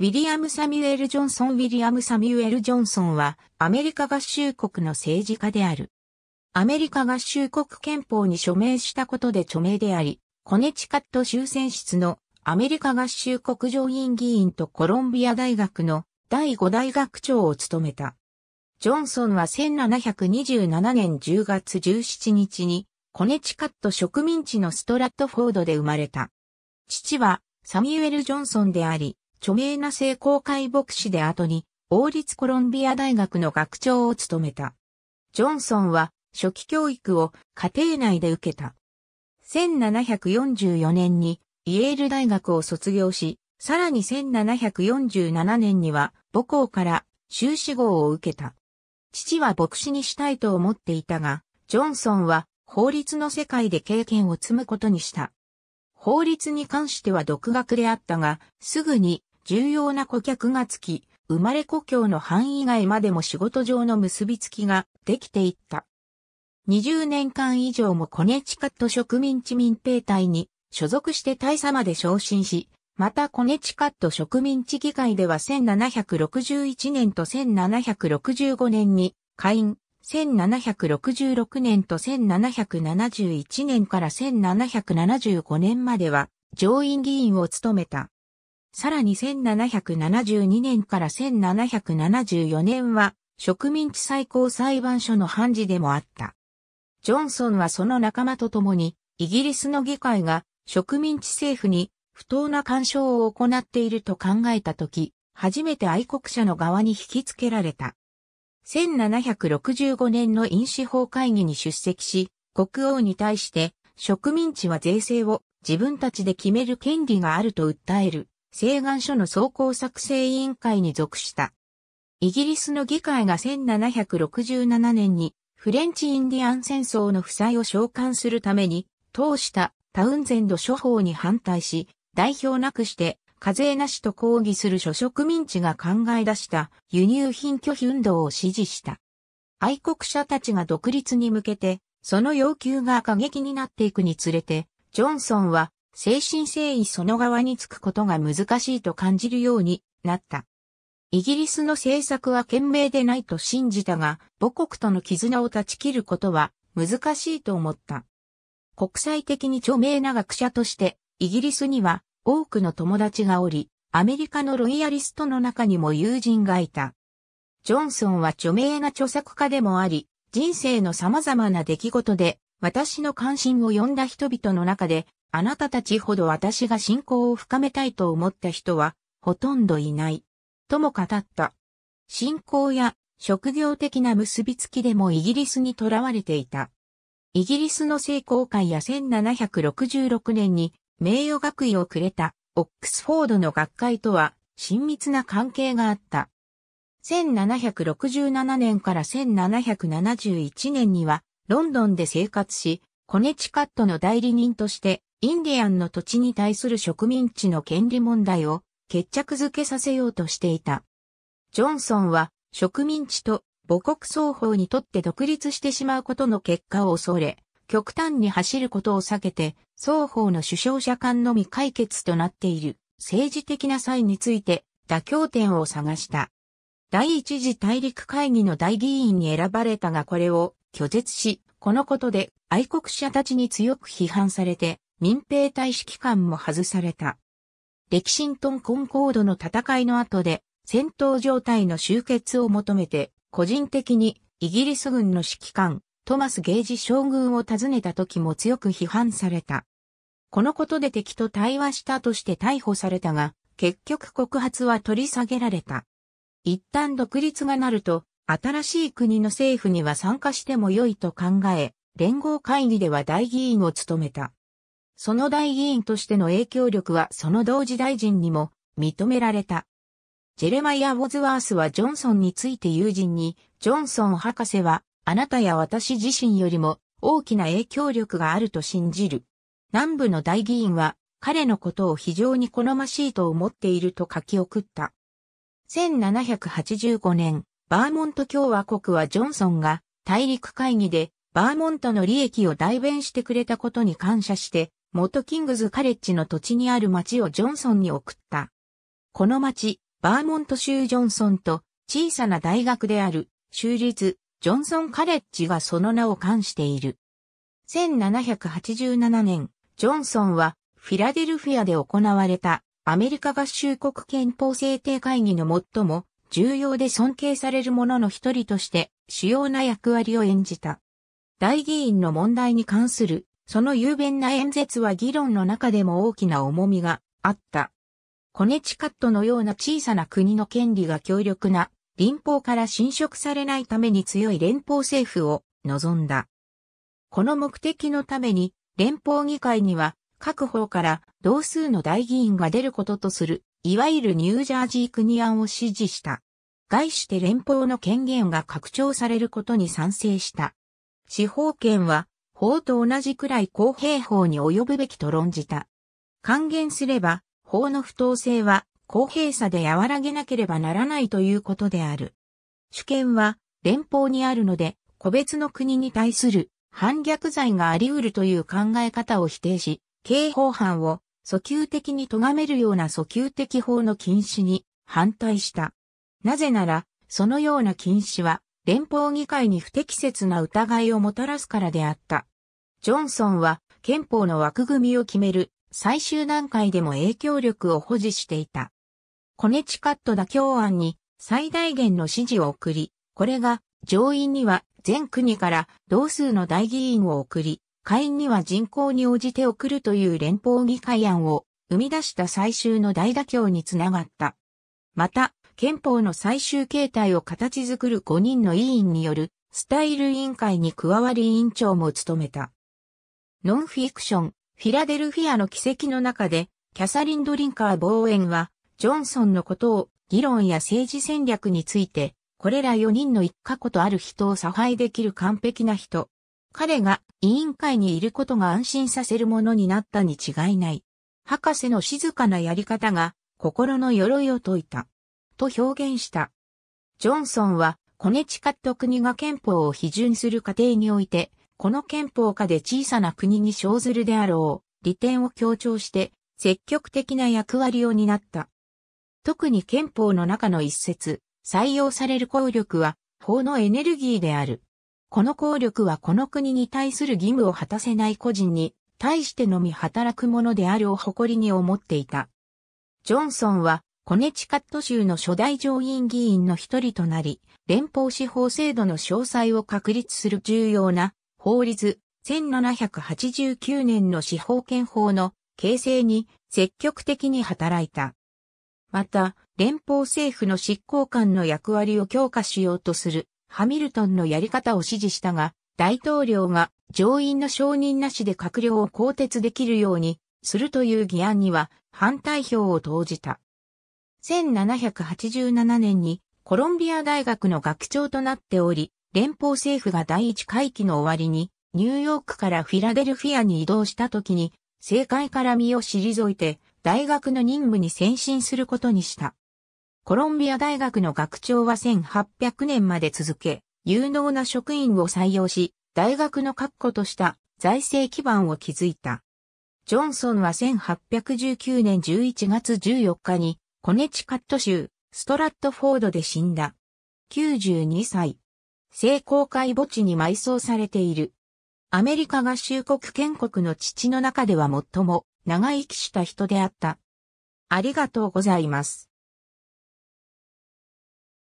ウィリアム・サミュエル・ジョンソン・ウィリアム・サミュエル・ジョンソンは、アメリカ合衆国の政治家である。アメリカ合衆国憲法に署名したことで著名であり、コネチカット州選出のアメリカ合衆国上院議員とコロンビア大学の第5大学長を務めた。ジョンソンは1727年10月17日に、コネチカット植民地のストラットフォードで生まれた。父は、サミュエル・ジョンソンであり、著名な聖公会牧師で後に、王立コロンビア大学の学長を務めた。ジョンソンは初期教育を家庭内で受けた。1744年にイエール大学を卒業し、さらに1747年には母校から修士号を受けた。父は牧師にしたいと思っていたが、ジョンソンは法律の世界で経験を積むことにした。法律に関しては独学であったが、すぐに重要な顧客がつき、生まれ故郷の範囲外までも仕事上の結びつきができていった。20年間以上もコネチカット植民地民兵隊に所属して大佐まで昇進し、またコネチカット植民地議会では1761年と1765年に会員、1766年と1771年から1775年までは上院議員を務めた。さらに1772年から1774年は植民地最高裁判所の判事でもあった。ジョンソンはその仲間と共に、イギリスの議会が植民地政府に不当な干渉を行っていると考えたとき、初めて愛国者の側に引きつけられた。1765年の飲酒法会議に出席し、国王に対して植民地は税制を自分たちで決める権利があると訴える。請願書の総合作成委員会に属した。イギリスの議会が1767年にフレンチインディアン戦争の負債を召喚するために通したタウンゼンド処方に反対し、代表なくして課税なしと抗議する諸植民地が考え出した輸入品拒否運動を支持した。愛国者たちが独立に向けて、その要求が過激になっていくにつれて、ジョンソンは精神誠意その側につくことが難しいと感じるようになった。イギリスの政策は賢明でないと信じたが、母国との絆を断ち切ることは難しいと思った。国際的に著名な学者として、イギリスには多くの友達がおり、アメリカのロイヤリストの中にも友人がいた。ジョンソンは著名な著作家でもあり、人生の様々な出来事で私の関心を呼んだ人々の中であなたたちほど私が信仰を深めたいと思った人は、ほとんどいない。とも語った。信仰や職業的な結びつきでもイギリスにとらわれていた。イギリスの成功会や1766年に名誉学位をくれたオックスフォードの学会とは親密な関係があった。1767年から1771年にはロンドンで生活し、コネチカットの代理人としてインディアンの土地に対する植民地の権利問題を決着づけさせようとしていた。ジョンソンは植民地と母国双方にとって独立してしまうことの結果を恐れ、極端に走ることを避けて、双方の首相者間のみ解決となっている政治的な際について妥協点を探した。第一次大陸会議の大議員に選ばれたがこれを拒絶し、このことで愛国者たちに強く批判されて、民兵隊指揮官も外された。歴史ントン・コンコードの戦いの後で、戦闘状態の終結を求めて、個人的にイギリス軍の指揮官、トマス・ゲージ将軍を訪ねた時も強く批判された。このことで敵と対話したとして逮捕されたが、結局告発は取り下げられた。一旦独立がなると、新しい国の政府には参加しても良いと考え、連合会議では大議員を務めた。その代議員としての影響力はその同時大臣にも認められた。ジェレマイア・ウォズワースはジョンソンについて友人に、ジョンソン博士は、あなたや私自身よりも大きな影響力があると信じる。南部の大議員は、彼のことを非常に好ましいと思っていると書き送った。1785年、バーモント共和国はジョンソンが大陸会議でバーモントの利益を代弁してくれたことに感謝して元キングズカレッジの土地にある町をジョンソンに送った。この町、バーモント州ジョンソンと小さな大学である州立ジョンソンカレッジがその名を冠している。1787年、ジョンソンはフィラデルフィアで行われたアメリカ合衆国憲法制定会議の最も重要で尊敬される者の一人として主要な役割を演じた。大議員の問題に関するその雄弁な演説は議論の中でも大きな重みがあった。コネチカットのような小さな国の権利が強力な臨邦から侵食されないために強い連邦政府を望んだ。この目的のために連邦議会には各方から同数の大議員が出ることとする、いわゆるニュージャージー国案を支持した。外して連邦の権限が拡張されることに賛成した。司法権は法と同じくらい公平法に及ぶべきと論じた。還元すれば、法の不当性は公平さで和らげなければならないということである。主権は連邦にあるので、個別の国に対する反逆罪があり得るという考え方を否定し、刑法犯を訴求的に咎めるような訴求的法の禁止に反対した。なぜなら、そのような禁止は連邦議会に不適切な疑いをもたらすからであった。ジョンソンは憲法の枠組みを決める最終段階でも影響力を保持していた。コネチカット妥協案に最大限の支持を送り、これが上院には全国から同数の大議員を送り、下院には人口に応じて送るという連邦議会案を生み出した最終の大妥協につながった。また、憲法の最終形態を形作る5人の委員によるスタイル委員会に加わり委員長も務めた。ノンフィクション、フィラデルフィアの奇跡の中で、キャサリン・ドリンカー・望遠は、ジョンソンのことを、議論や政治戦略について、これら4人の一過ことある人を差配できる完璧な人。彼が委員会にいることが安心させるものになったに違いない。博士の静かなやり方が心の鎧を解いた。と表現した。ジョンソンはコネチカット国が憲法を批准する過程においてこの憲法下で小さな国に生ずるであろう、利点を強調して、積極的な役割を担った。特に憲法の中の一節、採用される効力は、法のエネルギーである。この効力はこの国に対する義務を果たせない個人に対してのみ働くものであるを誇りに思っていた。ジョンソンはコネチカット州の初代上院議員の一人となり、連邦司法制度の詳細を確立する重要な法律、1789年の司法権法の形成に積極的に働いた。また、連邦政府の執行官の役割を強化しようとするハミルトンのやり方を指示したが、大統領が上院の承認なしで閣僚を更迭できるようにするという議案には反対票を投じた。1787年にコロンビア大学の学長となっており、連邦政府が第一回帰の終わりに、ニューヨークからフィラデルフィアに移動した時に、政界から身を退いて、大学の任務に先進することにした。コロンビア大学の学長は1800年まで続け、有能な職員を採用し、大学の確固とした財政基盤を築いた。ジョンソンは1819年11月14日に、コネチカット州、ストラットフォードで死んだ。92歳。聖公会墓地に埋葬されている。アメリカ合衆国建国の父の中では最も長生きした人であった。ありがとうございます。